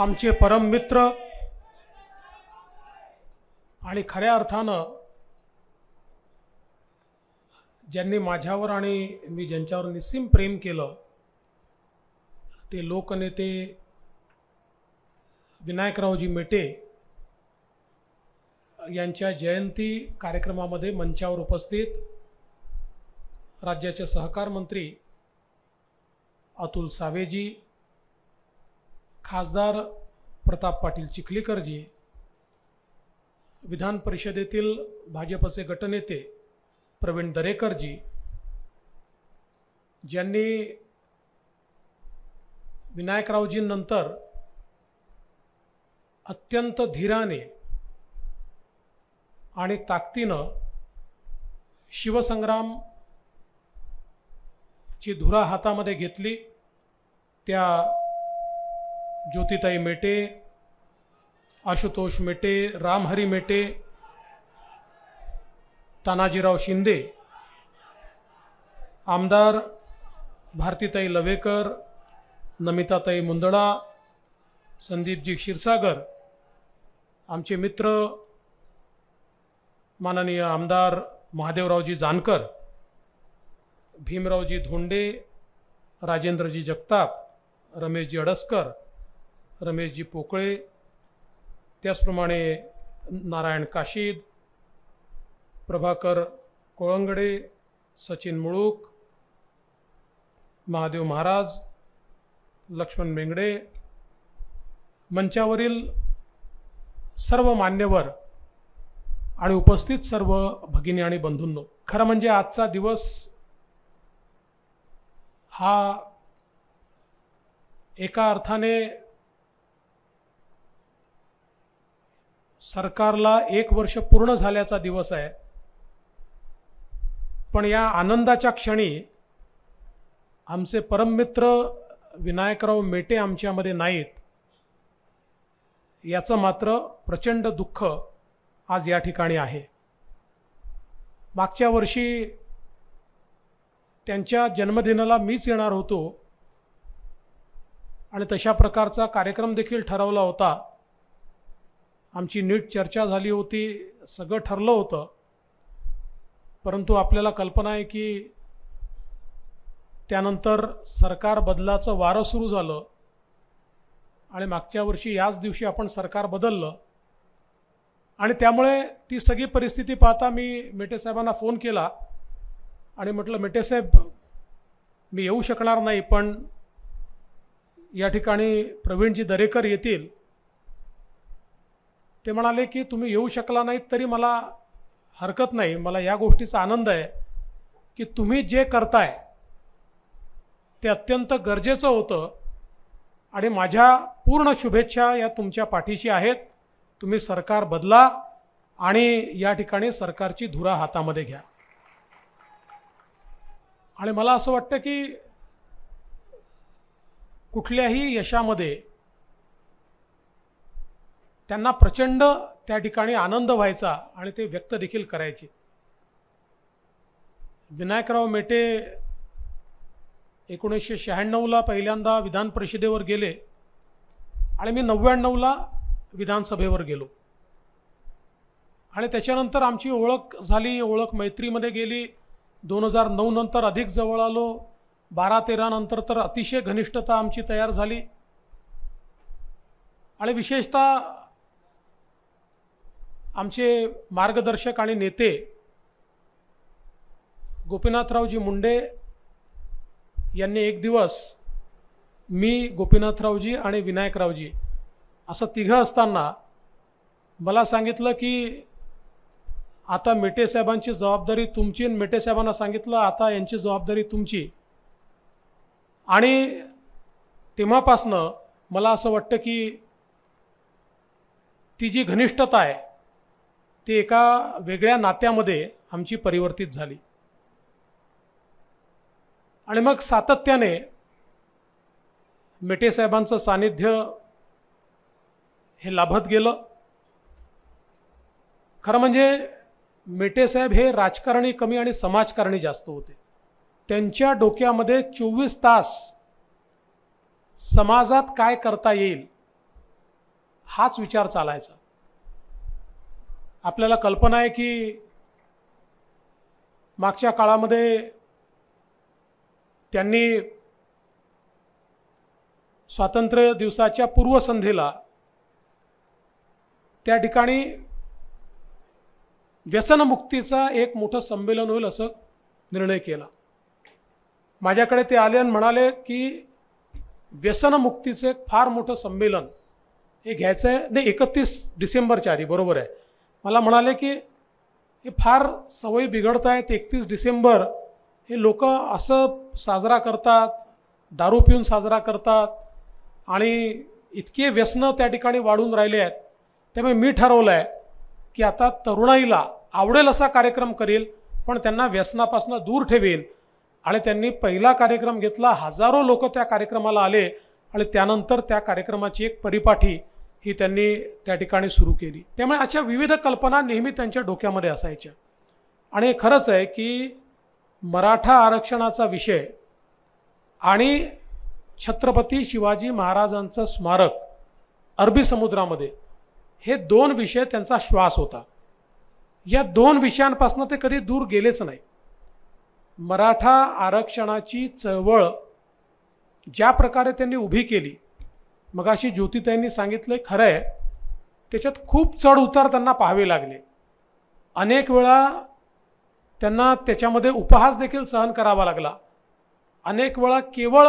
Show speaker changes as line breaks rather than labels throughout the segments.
आमचे परम मित्र आणि खऱ्या अर्थानं ज्यांनी माझ्यावर आणि मी ज्यांच्यावर निस्सीम प्रेम केलं ते लोकनेते विनायकरावजी मेटे यांच्या जयंती कार्यक्रमामध्ये मंचावर उपस्थित राज्याचे सहकार मंत्री अतुल सावेजी खासदार प्रताप पाटील चिखलीकरजी विधान परिषदेतील भाजपचे गटनेते प्रवीण दरेकरजी ज्यांनी विनायकरावजींनंतर अत्यंत धीराने आणि ताकदीनं ची धुरा हातामध्ये घेतली त्या ज्योतिताई मेटे आशुतोष मेटे रामहरी मेटे तानाजीराव शिंदे आमदार भारतीताई लवेकर नमिताताई मुंदळा संदीपजी क्षीरसागर आमचे मित्र माननीय आमदार महादेवरावजी जानकर भीमरावजी धोंडे राजेंद्रजी जगताप रमेशजी अडसकर रमेशजी पोकळे त्याचप्रमाणे नारायण काशीद प्रभाकर कोळंगडे सचिन मुळूक महादेव महाराज लक्ष्मण मेंगडे, मंचावरील सर्व मान्यवर आणि उपस्थित सर्व भगिनी आणि बंधूंनो खरं म्हणजे आजचा दिवस हा एका अर्थाने सरकारला एक वर्ष पूर्ण झाल्याचा दिवस आहे पण या आनंदाच्या क्षणी आमचे परममित्र विनायकराव मेटे आमच्यामध्ये नाहीत याचं मात्र प्रचंड दुःख आज या ठिकाणी आहे मागच्या वर्षी त्यांच्या जन्मदिनाला मीच येणार होतो आणि तशा प्रकारचा कार्यक्रम देखील ठरवला होता आमची नीट चर्चा झाली होती सगळं ठरलं होतं परंतु आपल्याला कल्पना आहे की त्यानंतर सरकार बदलाचं वारं सुरू झालं आणि मागच्या वर्षी याच दिवशी आपण सरकार बदललं आणि त्यामुळे ती सगळी परिस्थिती पाहता मी मेटेसाहेबांना फोन केला आणि म्हटलं मेटेसाहेब मी येऊ शकणार नाही पण या ठिकाणी प्रवीणजी दरेकर येतील ते म्हणाले की तुम्ही येऊ शकला नाहीत तरी मला हरकत नाही मला या गोष्टीचा आनंद आहे की तुम्ही जे करताय ते अत्यंत गरजेचं होतं आणि माझ्या पूर्ण शुभेच्छा या तुमच्या पाठीशी आहेत तुम्ही सरकार बदला आणि या ठिकाणी सरकारची धुरा हातामध्ये घ्या आणि मला असं वाटतं की कुठल्याही यशामध्ये त्यांना प्रचंड त्या ठिकाणी आनंद व्हायचा आणि ते व्यक्त देखील करायचे विनायकराव मेटे एकोणीसशे शहाण्णवला पहिल्यांदा विधान परिषदेवर गेले आणि मी नव्याण्णवला विधानसभेवर गेलो आणि त्याच्यानंतर आमची ओळख झाली ओळख मैत्रीमध्ये गेली दोन हजार नऊ नंतर अधिक जवळ आलो बारा तेरा नंतर तर अतिशय घनिष्ठता आमची तयार झाली आणि विशेषतः आमचे मार्गदर्शक आणि नेते गोपीनाथरावजी मुंडे यांनी एक दिवस मी गोपीनाथरावजी आणि विनायकरावजी असं तिघं असताना मला सांगितलं की आता मेटेसाहेबांची जबाबदारी तुमची आणि मेटेसाहेबांना सांगितलं आता यांची जबाबदारी तुमची आणि तेव्हापासनं मला असं वाटतं की ती जी घनिष्ठता आहे ते एका वेगळ्या नात्यामध्ये आमची परिवर्तित झाली आणि मग सातत्याने मेटे मेटेसाहेबांचं सानिध्य हे लाभत गेलं खरं म्हणजे मेटेसाहेब हे राजकारणी कमी आणि समाजकारणी जास्त होते त्यांच्या डोक्यामध्ये चोवीस तास समाजात काय करता येईल हाच विचार चालायचा आपल्याला कल्पना आहे की मागच्या काळामध्ये त्यांनी स्वातंत्र्य दिवसाच्या पूर्वसंध्येला त्या ठिकाणी व्यसनमुक्तीचा एक मोठं संमेलन होईल असं निर्णय केला माझ्याकडे ते आले आणि म्हणाले की व्यसनमुक्तीचं एक फार मोठं संमेलन हे घ्यायचं आहे नाही एकतीस डिसेंबरच्या आधी बरोबर आहे मला म्हणाले की हे फार सवयी बिघडत आहेत एकतीस डिसेंबर हे लोक असं साजरा करतात दारू पिऊन साजरा करतात आणि इतके व्यसनं त्या ठिकाणी वाढून राहिले आहेत त्यामुळे मी ठरवलं आहे की आता तरुणाईला आवडेल असा कार्यक्रम करेल पण त्यांना व्यसनापासून दूर ठेवेल आणि त्यांनी पहिला कार्यक्रम घेतला हजारो लोक त्या कार्यक्रमाला आले आणि त्यानंतर त्या कार्यक्रमाची एक परिपाठी ही त्यांनी त्या ठिकाणी सुरू केली त्यामुळे अशा विविध कल्पना नेहमी त्यांच्या डोक्यामध्ये असायच्या आणि खरंच आहे की मराठा आरक्षणाचा विषय आणि छत्रपती शिवाजी महाराजांचं स्मारक अरबी समुद्रामध्ये हे दोन विषय त्यांचा श्वास होता या दोन विषयांपासून ते कधी दूर गेलेच नाही मराठा आरक्षणाची चळवळ ज्या प्रकारे त्यांनी उभी केली मग अशी ज्योतिताईंनी सांगितलं खरं आहे त्याच्यात खूप चढ उतार त्यांना पाहावे लागले अनेक वेळा त्यांना त्याच्यामध्ये उपहास देखील सहन करावा लागला अनेक वेळा केवळ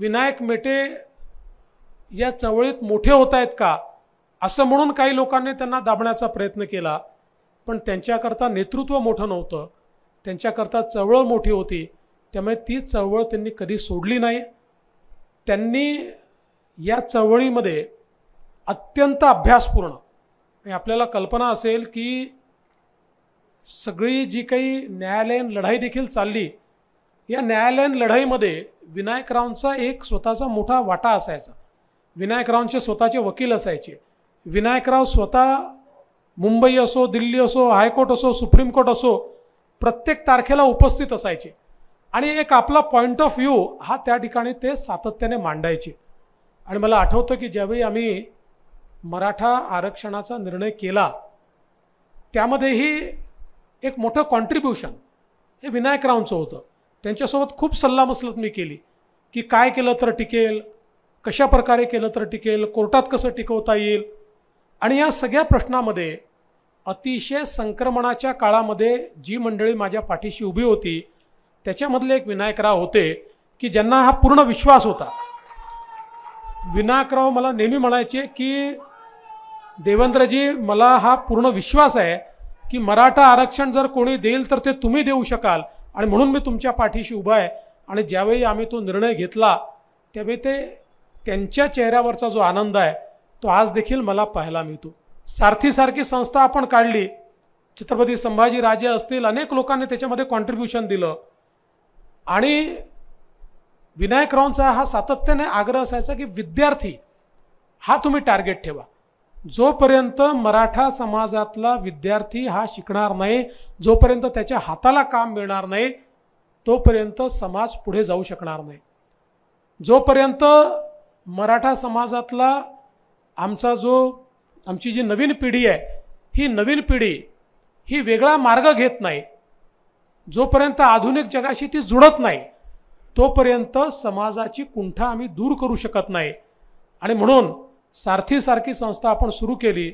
विनायक मेटे या चवळीत मोठे होत आहेत का असं म्हणून काही लोकांनी त्यांना दाबण्याचा प्रयत्न केला पण त्यांच्याकरता नेतृत्व मोठं नव्हतं त्यांच्याकरता चवळ मोठी होती त्यामुळे ती चवळ त्यांनी कधी सोडली नाही त्यांनी या चळवळीमध्ये अत्यंत अभ्यासपूर्ण आणि आपल्याला कल्पना असेल की सगळी जी काही न्यायालयीन लढाई देखील चालली या न्यायालयीन लढाईमध्ये विनायकरावांचा एक स्वतःचा मोठा वाटा असायचा विनायकरावांचे स्वतःचे वकील असायचे विनायकराव स्वतः मुंबई असो दिल्ली असो हायकोर्ट असो सुप्रीम कोर्ट असो प्रत्येक तारखेला उपस्थित असायचे आणि एक आपला पॉईंट ऑफ व्ह्यू हा त्या ठिकाणी ते सातत्याने मांडायचे आणि मला आठवतं की ज्यावेळी आम्ही मराठा आरक्षणाचा निर्णय केला त्यामध्येही एक मोठं कॉन्ट्रीब्युशन हे विनायक होतं त्यांच्यासोबत खूप सल्लामसलत मी केली की काय केलं तर टिकेल कशा प्रकारे केलं तर टिकेल कोर्टात कसं टिकवता येईल आणि या सगळ्या प्रश्नामध्ये अतिशय संक्रमणाच्या काळामध्ये जी मंडळी माझ्या पाठीशी उभी होती त्याच्यामधले एक विनायकराव होते की ज्यांना हा पूर्ण विश्वास होता विनायकराव मला नेहमी म्हणायचे की देवेंद्रजी मला हा पूर्ण विश्वास आहे की मराठा आरक्षण जर कोणी देईल तर ते तुम्ही देऊ शकाल आणि म्हणून मी तुमच्या पाठीशी उभा आहे आणि ज्यावेळी आम्ही तो निर्णय घेतला त्यावेळी ते त्यांच्या चेहऱ्यावरचा जो आनंद आहे तो आज देखील मला पाहायला मिळतो सारथी सारखी संस्था आपण काढली छत्रपती संभाजी राजे असतील अनेक लोकांनी त्याच्यामध्ये कॉन्ट्रीब्युशन दिलं आणि विनायकरावांचा हा सातत्याने आग्रह असायचा की विद्यार्थी हा तुम्ही टार्गेट ठेवा जोपर्यंत मराठा समाजातला विद्यार्थी हा शिकणार नाही जोपर्यंत त्याच्या हाताला काम मिळणार नाही तोपर्यंत समाज पुढे जाऊ शकणार नाही जोपर्यंत मराठा समाजातला आमचा जो आमची जी नवीन पिढी आहे ही नवीन पिढी ही वेगळा मार्ग घेत नाही जोपर्यंत आधुनिक जगाशी ती जुळत नाही तोपर्यंत समाजाची कुंठा आम्ही दूर करू शकत नाही आणि म्हणून सारथीसारखी संस्था आपण सुरू केली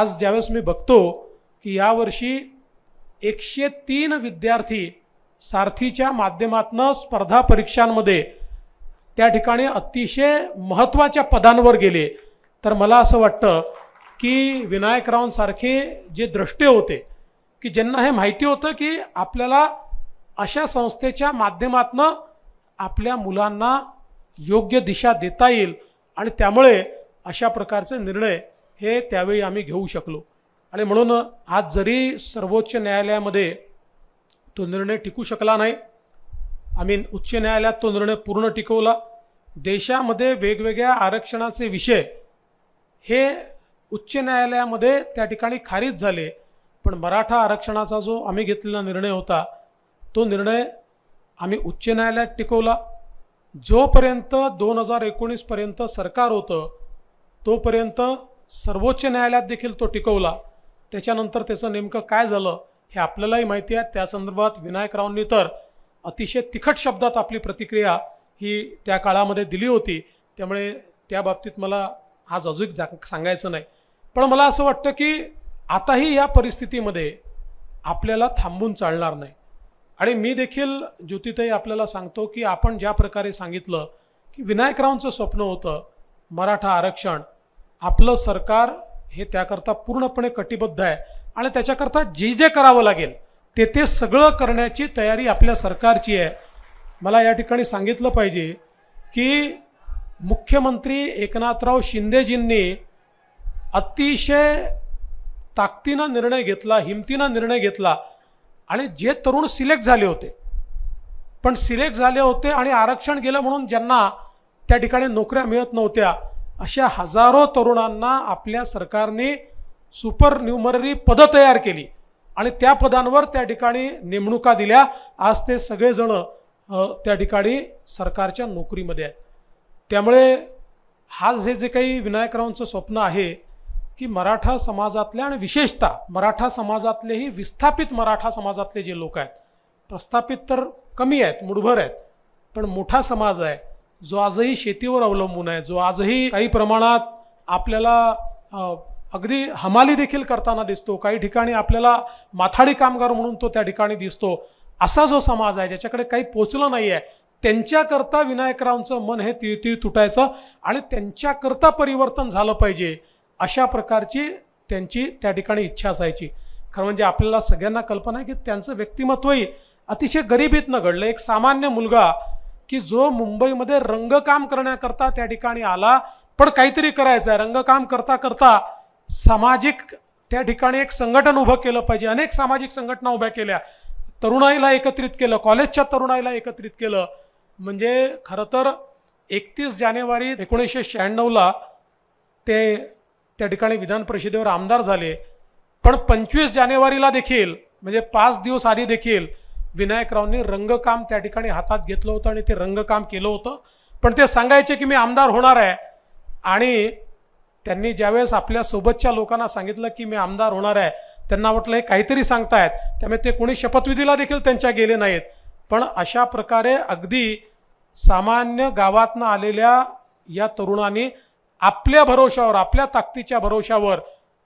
आज ज्यावेळेस मी बघतो की यावर्षी एकशे तीन विद्यार्थी सारथीच्या माध्यमातनं स्पर्धा परीक्षांमध्ये त्या ठिकाणी अतिशय महत्त्वाच्या पदांवर गेले तर मला असं वाटतं की विनायकरावांसारखे जे द्रष्टे होते की ज्यांना हे माहिती होतं की आपल्याला अशा संस्थेच्या माध्यमातनं आपल्या मुलांना योग्य दिशा देता येईल आणि त्यामुळे अशा प्रकारचे निर्णय हे त्यावेळी आम्ही घेऊ शकलो आणि म्हणून आज जरी सर्वोच्च न्यायालयामध्ये तो निर्णय टिकू शकला नाही आम्ही उच्च न्यायालयात तो निर्णय पूर्ण टिकवला देशामध्ये वेगवेगळ्या आरक्षणाचे विषय हे उच्च न्यायालयामध्ये त्या ठिकाणी खारिज झाले पण मराठा आरक्षणाचा जो आम्ही घेतलेला निर्णय होता तो निर्णय आम्ही उच्च न्यायालयात टिकवला जोपर्यंत दोन हजार एकोणीसपर्यंत सरकार होतं तोपर्यंत सर्वोच्च न्यायालयात देखील तो टिकवला त्याच्यानंतर त्याचं नेमकं काय झालं हे आपल्यालाही माहिती आहे त्या संदर्भात विनायकरावांनी तर अतिशय तिखट शब्दात आपली प्रतिक्रिया ही त्या काळामध्ये दिली होती त्यामुळे त्या बाबतीत मला आज अजून सांगायचं नाही पण मला असं वाटतं की आताही या परिस्थितीमध्ये आपल्याला थांबून चालणार नाही आणि मी देखील ज्योतिताई आपल्याला सांगतो की आपण ज्या प्रकारे सांगितलं की विनायकरावांचं स्वप्न होतं मराठा आरक्षण आपलं सरकार हे त्याकरता पूर्णपणे कटिबद्ध आहे आणि त्याच्याकरता जे जे करावं लागेल ते ते सगळं करण्याची तयारी आपल्या सरकारची आहे मला या ठिकाणी सांगितलं पाहिजे की मुख्यमंत्री एकनाथराव शिंदेजींनी अतिशय ताकदीनं निर्णय घेतला हिमतीनं निर्णय घेतला आणि जे तरुण सिलेक्ट झाले होते पण सिलेक्ट झाले होते आणि आरक्षण गेलं म्हणून ज्यांना त्या ठिकाणी नोकऱ्या मिळत नव्हत्या अशा हजारो तरुणांना आपल्या सरकारने सुपर न्युमररी पदं तयार केली आणि त्या पदांवर त्या ठिकाणी नेमणुका दिल्या आज ते सगळेजण त्या ठिकाणी सरकारच्या नोकरीमध्ये आहेत त्यामुळे हा हे जे काही विनायकरावांचं स्वप्न आहे की मराठा समाजातल्या आणि विशेषतः मराठा समाजातलेही विस्थापित मराठा समाजातले जे लोक आहेत प्रस्थापित तर कमी आहेत मुठभर आहेत पण मोठा समाज आहे जो आजही शेतीवर अवलंबून आहे जो आजही काही प्रमाणात आपल्याला अगदी हमाली देखील करताना दिसतो काही ठिकाणी आपल्याला माथाडी कामगार म्हणून तो त्या ठिकाणी दिसतो असा जो समाज आहे ज्याच्याकडे काही पोचलं नाही आहे त्यांच्याकरता विनायकरावचं मन हे तिळतिळ तुटायचं आणि त्यांच्याकरता परिवर्तन झालं पाहिजे अशा प्रकारची त्यांची त्या ठिकाणी इच्छा असायची खरं म्हणजे आपल्याला सगळ्यांना कल्पना आहे की त्यांचं व्यक्तिमत्वही अतिशय गरिबीतनं घडलं एक सामान्य मुलगा की जो मुंबईमध्ये रंगकाम करण्याकरता त्या ठिकाणी आला पण काहीतरी करायचं आहे रंगकाम करता करता सामाजिक त्या ठिकाणी एक संघटन उभं केलं पाहिजे अनेक सामाजिक संघटना उभ्या केल्या तरुणाईला एकत्रित केलं कॉलेजच्या तरुणाईला एकत्रित केलं म्हणजे खरं तर एकतीस जानेवारी एकोणीसशे शहाण्णवला ते त्या ठिकाणी विधान परिषदेवर आमदार झाले पण पंचवीस जानेवारीला देखील म्हणजे पाच दिवस आधी देखील विनायकरावांनी रंगकाम त्या ठिकाणी हातात घेतलं होतं आणि ते रंगकाम केलं होतं पण ते सांगायचे की मी आमदार होणार आहे आणि त्यांनी ज्यावेळेस आपल्या सोबतच्या लोकांना सांगितलं की मी आमदार होणार आहे त्यांना वाटलं हे काहीतरी सांगतायत त्यामुळे ते कोणी शपथविधीला देखील त्यांच्या गेले नाहीत पण अशा प्रकारे अगदी सामान्य गावातनं आलेल्या या तरुणांनी आपल्या भरोशावर आपल्या ताकदीच्या भरोशावर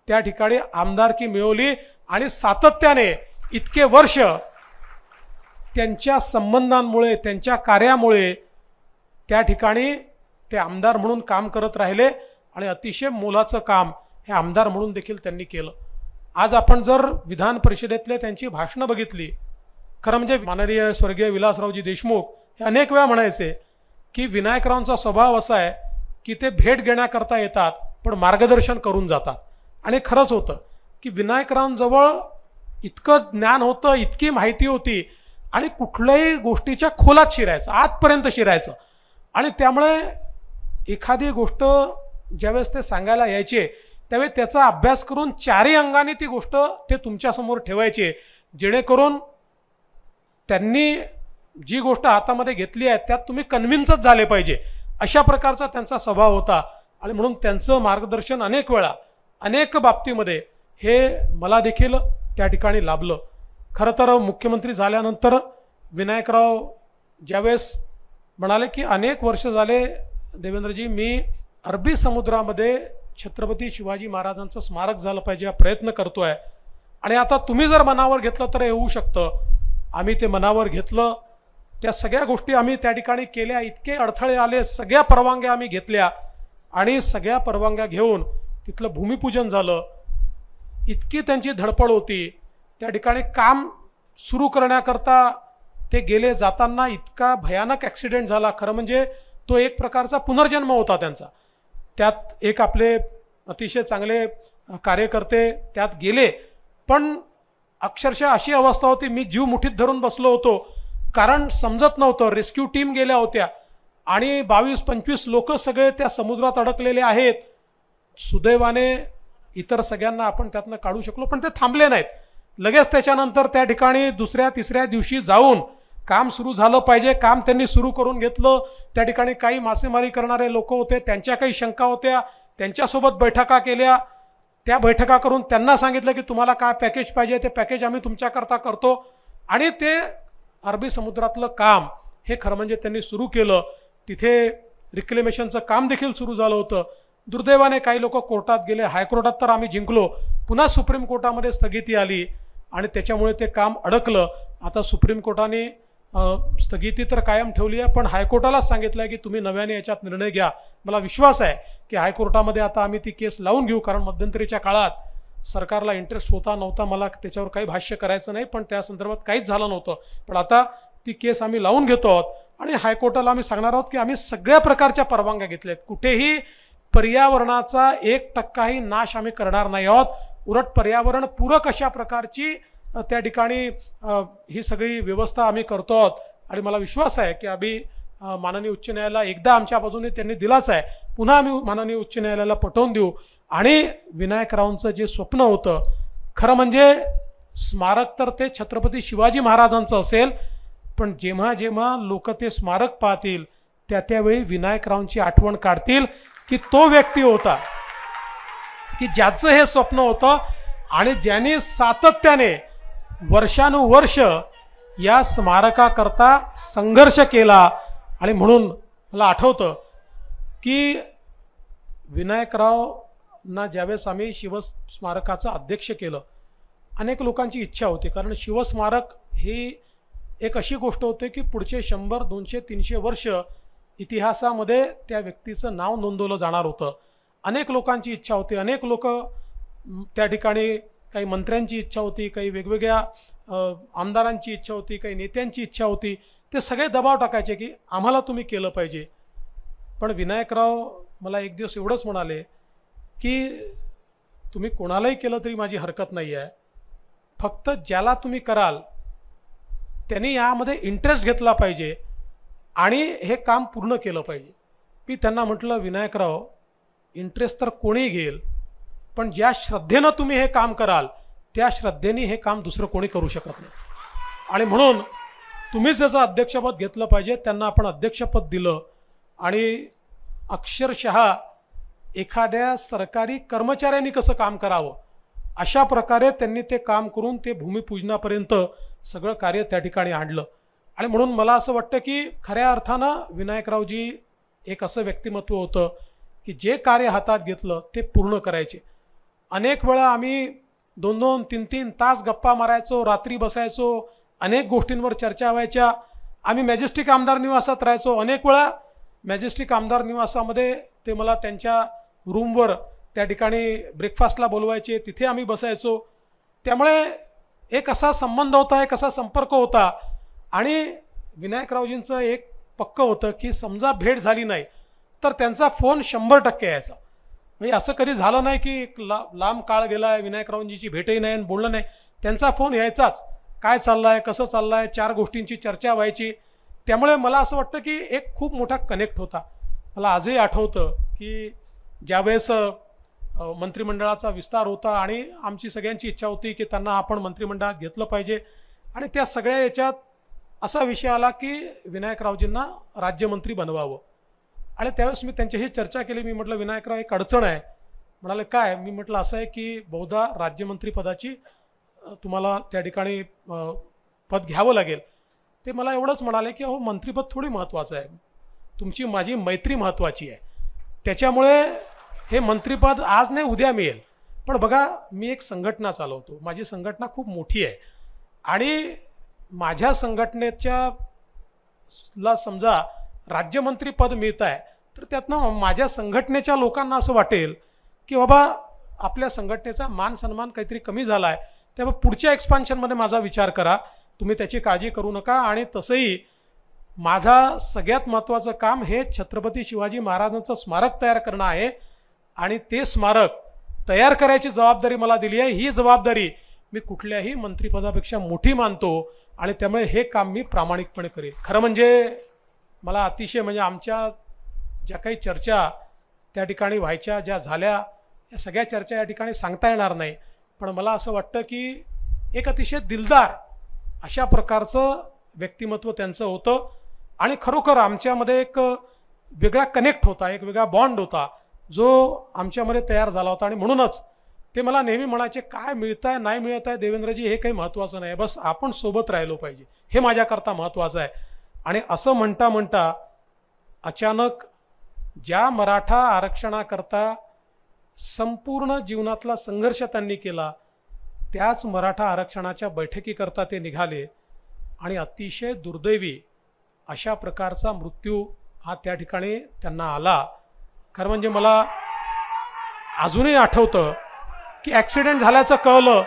त्या ठिकाणी आमदारकी मिळवली आणि सातत्याने इतके वर्ष त्यांच्या संबंधांमुळे त्यांच्या कार्यामुळे त्या ठिकाणी ते आमदार म्हणून काम करत राहिले आणि अतिशय मोलाचं काम हे आमदार म्हणून देखील त्यांनी केलं आज आपण जर विधान परिषदेतले त्यांची भाषणं बघितली खरं म्हणजे माननीय स्वर्गीय विलासरावजी देशमुख हे अनेक वेळा म्हणायचे की विनायकरावांचा स्वभाव असा आहे की ते भेट घेण्याकरता येतात पण मार्गदर्शन करून जातात आणि खरंच होतं की विनायकरांजवळ इतकं ज्ञान होतं इतकी माहिती होती आणि कुठल्याही गोष्टीच्या खोलात शिरायचं आतपर्यंत शिरायचं आणि त्यामुळे एखादी गोष्ट ज्यावेळेस ते सांगायला यायचे त्यावेळी त्याचा अभ्यास करून चारही अंगाने ती गोष्ट ते तुमच्यासमोर ठेवायचे जेणेकरून त्यांनी जी गोष्ट हातामध्ये घेतली आहे त्यात तुम्ही कन्व्हिन्सच झाले पाहिजे अशा प्रकारचा त्यांचा स्वभाव होता आणि म्हणून त्यांचं मार्गदर्शन अनेक वेळा अनेक बाबतीमध्ये हे मला देखील त्या ठिकाणी लाभलं खरं तर मुख्यमंत्री झाल्यानंतर विनायकराव ज्यावेळेस म्हणाले की अनेक वर्ष झाले देवेंद्रजी मी अरबी समुद्रामध्ये छत्रपती शिवाजी महाराजांचं स्मारक झालं पाहिजे हा प्रयत्न करतो आहे आणि आता तुम्ही जर मनावर घेतलं तर हे होऊ शकतं आम्ही ते मनावर घेतलं त्या सगळ्या गोष्टी आम्ही त्या ठिकाणी केल्या इतके अडथळे आले सगळ्या परवानग्या आम्ही घेतल्या आणि सगळ्या परवानग्या घेऊन तिथलं भूमिपूजन झालं इतकी त्यांची धडपड होती त्या ठिकाणी काम सुरू करण्याकरता ते गेले जाताना इतका भयानक ॲक्सिडेंट झाला खरं म्हणजे तो एक प्रकारचा पुनर्जन्म होता त्यांचा त्यात एक आपले अतिशय चांगले कार्यकर्ते त्यात गेले पण अक्षरशः अशी अवस्था होती मी जीव मुठीत धरून बसलो होतो कारण समजत नव्हतं रेस्क्यू टीम गेल्या होत्या आणि बावीस पंचवीस लोक सगळे त्या समुद्रात अडकलेले आहेत सुदैवाने इतर सगळ्यांना आपण त्यातनं काढू शकलो पण ते थांबले नाहीत लगेच त्याच्यानंतर त्या ठिकाणी दुसऱ्या तिसऱ्या दिवशी जाऊन काम सुरू झालं पाहिजे काम त्यांनी सुरू करून घेतलं त्या ठिकाणी काही मासेमारी करणारे लोक होते त्यांच्या काही शंका होत्या त्यांच्यासोबत बैठका केल्या त्या बैठका करून त्यांना सांगितलं की तुम्हाला काय पॅकेज पाहिजे ते पॅकेज आम्ही तुमच्याकरता करतो आणि ते अरबी समुद्रातलं काम हे खरं म्हणजे त्यांनी सुरू केलं तिथे रिक्लेमेशनचं काम देखील सुरू झालं होतं दुर्दैवाने काही लोक कोर्टात गेले हायकोर्टात तर आम्ही जिंकलो पुन्हा सुप्रीम कोर्टामध्ये स्थगिती आली आणि त्याच्यामुळे ते काम अडकलं आता सुप्रीम कोर्टाने स्थगिती तर कायम ठेवली आहे पण हायकोर्टालाच सांगितलं आहे की तुम्ही नव्याने याच्यात निर्णय घ्या मला विश्वास आहे की हायकोर्टामध्ये आता आम्ही ती केस लावून घेऊ कारण मध्यंतरीच्या काळात सरकारला इंटरेस्ट होता नव्हता मला त्याच्यावर काही भाष्य करायचं नाही पण त्या संदर्भात काहीच झालं नव्हतं पण आता ती केस आम्ही लावून घेतो आहोत आणि हायकोर्टाला आम्ही सांगणार आहोत की आम्ही सगळ्या प्रकारच्या परवानग्या घेतल्यात कुठेही पर्यावरणाचा एक टक्काही नाश आम्ही करणार नाही आहोत उलट पर्यावरण पूरक अशा प्रकारची त्या ठिकाणी ही सगळी व्यवस्था आम्ही करतो आहोत आणि मला विश्वास आहे की आम्ही माननीय उच्च न्यायालयाला एकदा आमच्या बाजूने त्यांनी दिलाच आहे पुन्हा आम्ही माननीय उच्च न्यायालयाला पटवून देऊ आणि विनायकरावांचं जे स्वप्न होतं खरं म्हणजे स्मारक तर ते छत्रपती शिवाजी महाराजांचं असेल पण जेव्हा जेव्हा लोक ते स्मारक पाहतील त्या त्यावेळी विनायकरावांची आठवण काढतील की तो व्यक्ती होता की ज्याचं हे स्वप्न होतं आणि ज्याने सातत्याने वर्षानुवर्ष या स्मारकाकरता संघर्ष केला आणि म्हणून मला आठवतं की विनायकराव ना ज्यावेळेस आम्ही शिवस्मारकाचं अध्यक्ष केलं अनेक लोकांची इच्छा होती कारण शिवस्मारक ही एक अशी गोष्ट होते की पुढचे शंभर दोनशे तीनशे वर्ष इतिहासामध्ये त्या व्यक्तीचं नाव नोंदवलं जाणार होतं अनेक लोकांची इच्छा होती अनेक लोक त्या ठिकाणी काही मंत्र्यांची इच्छा होती काही वेगवेगळ्या आमदारांची इच्छा होती काही नेत्यांची इच्छा होती ते सगळे दबाव टाकायचे की आम्हाला तुम्ही केलं पाहिजे पण विनायकराव मला एक दिवस एवढंच म्हणाले की तुम्ही कोणालाही केलं तरी माझी हरकत नाही आहे फक्त ज्याला तुम्ही कराल त्यांनी यामध्ये इंटरेस्ट घेतला पाहिजे आणि हे काम पूर्ण केलं पाहिजे मी त्यांना म्हटलं विनायकराव इंटरेस्ट तर कोणी घेईल पण ज्या श्रद्धेनं तुम्ही हे काम कराल त्या श्रद्धेने हे काम दुसरं कोणी करू शकत नाही आणि म्हणून तुम्ही जसं अध्यक्षपद घेतलं पाहिजे त्यांना आपण अध्यक्षपद दिलं आणि अक्षरशः एखाद्या सरकारी कर्मचाऱ्यांनी कसं काम करावं अशा प्रकारे त्यांनी ते काम करून ते भूमिपूजनापर्यंत सगळं कार्य त्या ठिकाणी आणलं आणि म्हणून मला असं वाटतं की खऱ्या अर्थानं विनायकरावजी एक असं व्यक्तिमत्व होतं की जे कार्य हातात घेतलं ते पूर्ण करायचे अनेक वेळा आम्ही दोन दोन तीन तीन तास गप्पा मारायचो रात्री बसायचो अनेक गोष्टींवर चर्चा व्हायच्या आम्ही मॅजेस्टिक आमदार निवासात राहायचो अनेक वेळा मॅजेस्टिक आमदार निवासामध्ये ते मला त्यांच्या रूमवर त्या ठिकाणी ब्रेकफास्टला बोलवायचे तिथे आम्ही बसायचो त्यामुळे एक असा संबंध होता एक असा संपर्क होता आणि विनायकरावजींचं एक पक्कं होतं की समजा भेट झाली नाही तर त्यांचा फोन शंभर टक्के यायचा म्हणजे असं कधी झालं नाही की ला लांब काळ गेला आहे विनायकरावजीची भेटही नाही आणि बोललं नाही त्यांचा फोन यायचाच काय चाललं आहे कसं चाललं आहे चार गोष्टींची चर्चा व्हायची त्यामुळे मला असं वाटतं की एक खूप मोठा कनेक्ट होता मला आजही आठवतं की ज्यावेळेस मंत्रिमंडळाचा विस्तार होता आणि आमची सगळ्यांची इच्छा होती की त्यांना आपण मंत्रिमंडळात घेतलं पाहिजे आणि त्या सगळ्या याच्यात असा विषय आला की विनायकरावजींना राज्यमंत्री बनवावं आणि त्यावेळेस मी त्यांच्याशी चर्चा केली मी म्हटलं विनायकराव एक अडचण आहे म्हणाले काय मी म्हटलं असं आहे की बहुधा राज्यमंत्री पदाची तुम्हाला त्या ठिकाणी पद घ्यावं लागेल ते मला एवढंच म्हणाले की अहो मंत्रीपद थोडी महत्त्वाचं आहे तुमची माझी मैत्री महत्त्वाची आहे त्याच्यामुळे हे मंत्रिपद आज नाही उद्या मिळेल पण बघा मी एक संघटना चालवतो माझी संघटना खूप मोठी आहे आणि माझ्या संघटनेच्या ला समजा राज्यमंत्रीपद मिळत आहे तर त्यातनं माझ्या संघटनेच्या लोकांना असं वाटेल की बाबा आपल्या संघटनेचा मान सन्मान काहीतरी कमी झाला आहे त्यामुळे पुढच्या एक्सपान्शनमध्ये माझा विचार करा तुम्ही त्याची काळजी करू नका आणि तसंही माझा सगळ्यात महत्त्वाचं काम हे छत्रपती शिवाजी महाराजांचं स्मारक तयार करणं आहे आणि ते स्मारक तयार करायची जबाबदारी मला दिली आहे ही जबाबदारी मी कुठल्याही मंत्रिपदापेक्षा मोठी मानतो आणि त्यामुळे हे काम मी प्रामाणिकपणे करेन खरं म्हणजे मला अतिशय म्हणजे आमच्या ज्या काही चर्चा त्या ठिकाणी व्हायच्या ज्या झाल्या या सगळ्या चर्चा या ठिकाणी सांगता येणार नाही पण मला असं वाटतं की एक अतिशय दिलदार अशा प्रकारचं व्यक्तिमत्व त्यांचं होतं आणि खरोखर आमच्यामध्ये एक वेगळा कनेक्ट होता एक वेगळा बॉन्ड होता जो आमच्यामध्ये तयार झाला होता आणि म्हणूनच ते मला नेहमी म्हणायचे काय मिळत आहे नाही मिळत आहे देवेंद्रजी हे काही महत्त्वाचं नाही बस आपण सोबत राहिलो पाहिजे हे माझ्याकरता महत्त्वाचं आहे आणि असं म्हणता म्हणता अचानक ज्या मराठा आरक्षणाकरता संपूर्ण जीवनातला संघर्ष त्यांनी केला त्याच मराठा आरक्षणाच्या बैठकीकरता ते निघाले आणि अतिशय दुर्दैवी अशा प्रकारचा मृत्यू हा त्या ठिकाणी त्यांना आला खरं म्हणजे मला अजूनही आठवतं की ॲक्सिडेंट झाल्याचं कळलं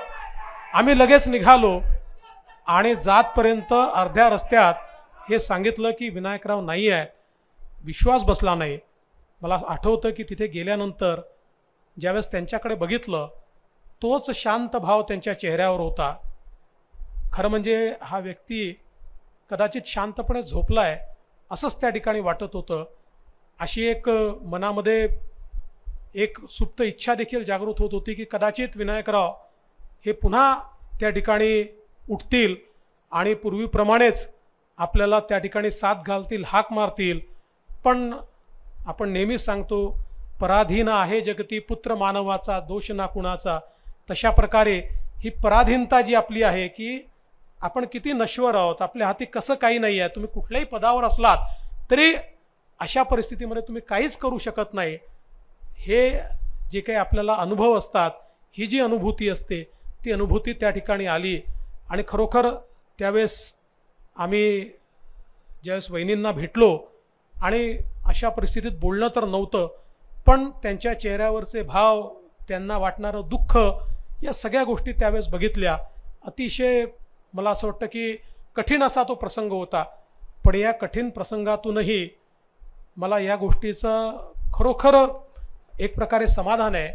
आम्ही लगेच निघालो आणि जातपर्यंत अर्ध्या रस्त्यात हे सांगितलं की विनायकराव नाही आहेत विश्वास बसला नाही मला आठवतं की तिथे गेल्यानंतर ज्यावेळेस त्यांच्याकडे बघितलं तोच शांत भाव त्यांच्या चेहऱ्यावर होता खरं म्हणजे हा व्यक्ती कदाचित शांतपणे झोपला आहे असंच त्या ठिकाणी वाटत होतं अशी एक मनामध्ये एक सुप्त इच्छा देखील जागृत होत होती की कदाचित विनायकराव हे पुन्हा त्या ठिकाणी उठतील आणि पूर्वीप्रमाणेच आपल्याला त्या ठिकाणी साथ घालतील हाक मारतील पण आपण नेहमीच सांगतो पराधीन आहे जगती पुत्र मानवाचा दोष ना कुणाचा तशा प्रकारे ही पराधीनता जी आपली आहे की आपण किती नश्वर आहोत आपल्या हाती कसं काही नाही आहे तुम्ही कुठल्याही पदावर असलात तरी अशा परिस्थितीमध्ये तुम्ही काहीच करू शकत नाही हे जे काही आपल्याला अनुभव असतात ही जी अनुभूती असते ती अनुभूती त्या ठिकाणी आली आणि खरोखर त्यावेळेस आम्ही ज्यावेळेस वहिनींना भेटलो आणि अशा परिस्थितीत बोलणं तर नव्हतं पण त्यांच्या चेहऱ्यावरचे भाव त्यांना वाटणारं दुःख या सगळ्या गोष्टी त्यावेळेस बघितल्या अतिशय मला असं वाटतं की कठीण असा तो प्रसंग होता पण या कठीण प्रसंगातूनही मला या गोष्टीचं खरोखर एक प्रकारे समाधान आहे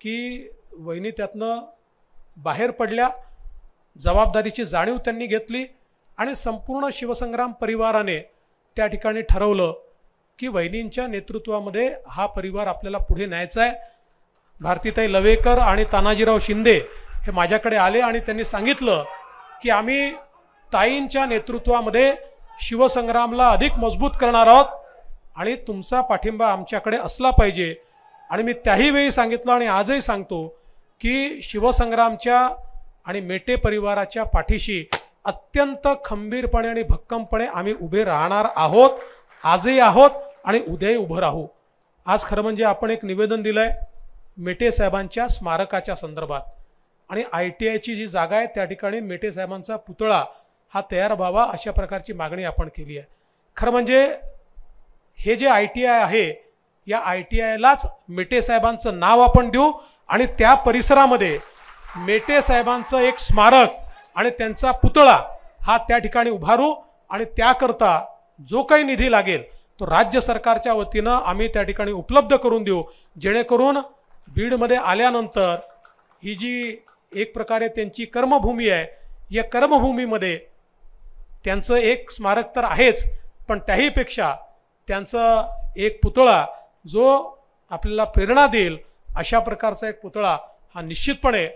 की वहिनी त्यातनं बाहेर पडल्या जबाबदारीची जाणीव त्यांनी घेतली आणि संपूर्ण शिवसंग्राम परिवाराने त्या ठिकाणी ठरवलं की वहिनींच्या नेतृत्वामध्ये हा परिवार आपल्याला पुढे न्यायचा आहे भारतीताई लवेकर आणि तानाजीराव शिंदे हे माझ्याकडे आले आणि त्यांनी सांगितलं की आम्ही ताईंच्या नेतृत्वामध्ये शिवसंग्रामला अधिक मजबूत करणार आहोत आणि तुमचा पाठिंबा आमच्याकडे असला पाहिजे आणि मी त्याही वेळी सांगितलं आणि आजही सांगतो की शिवसंग्रामच्या आणि मेटे परिवाराच्या पाठीशी अत्यंत खंबीरपणे आणि भक्कमपणे आम्ही उभे राहणार आहोत आजही आहोत आणि उद्याही उभं राहू आज खरं म्हणजे आपण एक निवेदन दिलं आहे मेटे साहेबांच्या स्मारकाच्या संदर्भात आणि आय टी आयची जी जागा आहे त्या ठिकाणी मेटे साहेबांचा पुतळा हा तयार व्हावा अशा प्रकारची मागणी आपण केली आहे खरं म्हणजे हे जे आय टी आय आहे या आय टी आयलाच मेटे साहेबांचं नाव आपण देऊ आणि त्या परिसरामध्ये मेटे साहेबांचं एक स्मारक आणि त्यांचा पुतळा हा त्या ठिकाणी उभारू आणि त्याकरता जो काही निधी लागेल तो राज्य सरकारच्या वतीनं आम्ही त्या ठिकाणी उपलब्ध करून देऊ जेणेकरून बीडमध्ये आल्यानंतर ही जी एक प्रकारे त्यांची कर्मभूमी आहे या कर्मभूमीमध्ये त्यांचं एक स्मारक तर आहेच पण त्याहीपेक्षा त्यांचा एक पुतळा जो आपल्याला प्रेरणा देईल अशा प्रकारचा एक पुतळा हा निश्चितपणे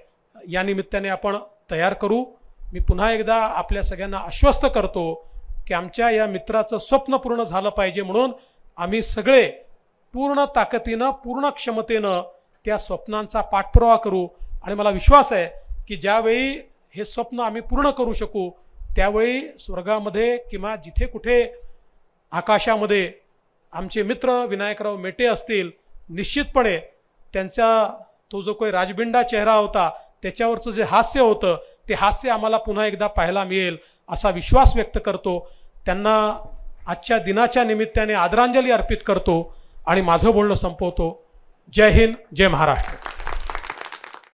या निमित्ताने आपण तयार करू मी पुन्हा एकदा आपल्या सगळ्यांना आश्वस्त करतो की आमच्या या मित्राचं स्वप्न पूर्ण झालं पाहिजे म्हणून आम्ही सगळे पूर्ण ताकदीनं पूर्ण क्षमतेनं त्या स्वप्नांचा पाठपुरावा करू आणि मला विश्वास आहे की ज्यावेळी हे स्वप्न आम्ही पूर्ण करू शकू त्यावेळी स्वर्गामध्ये किंवा जिथे कुठे आकाशामध्ये आमचे मित्र विनायकराव मेटे असतील निश्चितपणे त्यांचा तो जो काही राजबिंडा चेहरा होता त्याच्यावरचं जे हास्य होतं ते हास्य आम्हाला पुन्हा एकदा पाहायला मिळेल असा विश्वास व्यक्त करतो त्यांना आजच्या दिनाच्या निमित्ताने आदरांजली अर्पित करतो आणि माझं बोलणं संपवतो जय हिंद जय महाराष्ट्र